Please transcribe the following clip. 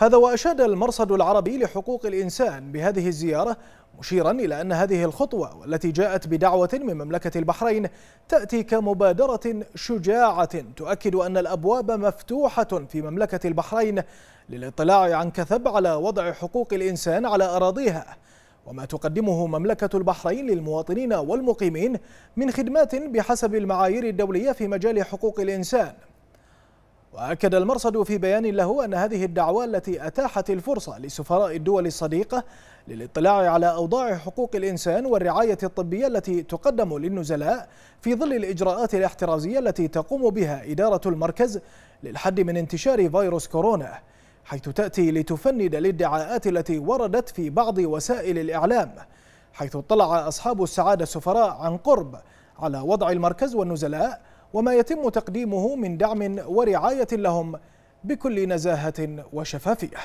هذا وأشاد المرصد العربي لحقوق الإنسان بهذه الزيارة مشيرا إلى أن هذه الخطوة والتي جاءت بدعوة من مملكة البحرين تأتي كمبادرة شجاعة تؤكد أن الأبواب مفتوحة في مملكة البحرين للاطلاع عن كثب على وضع حقوق الإنسان على أراضيها وما تقدمه مملكة البحرين للمواطنين والمقيمين من خدمات بحسب المعايير الدولية في مجال حقوق الإنسان وأكد المرصد في بيان له أن هذه الدعوة التي أتاحت الفرصة لسفراء الدول الصديقة للاطلاع على أوضاع حقوق الإنسان والرعاية الطبية التي تقدم للنزلاء في ظل الإجراءات الاحترازية التي تقوم بها إدارة المركز للحد من انتشار فيروس كورونا حيث تأتي لتفند الادعاءات التي وردت في بعض وسائل الإعلام حيث اطلع أصحاب السعادة السفراء عن قرب على وضع المركز والنزلاء وما يتم تقديمه من دعم ورعاية لهم بكل نزاهة وشفافية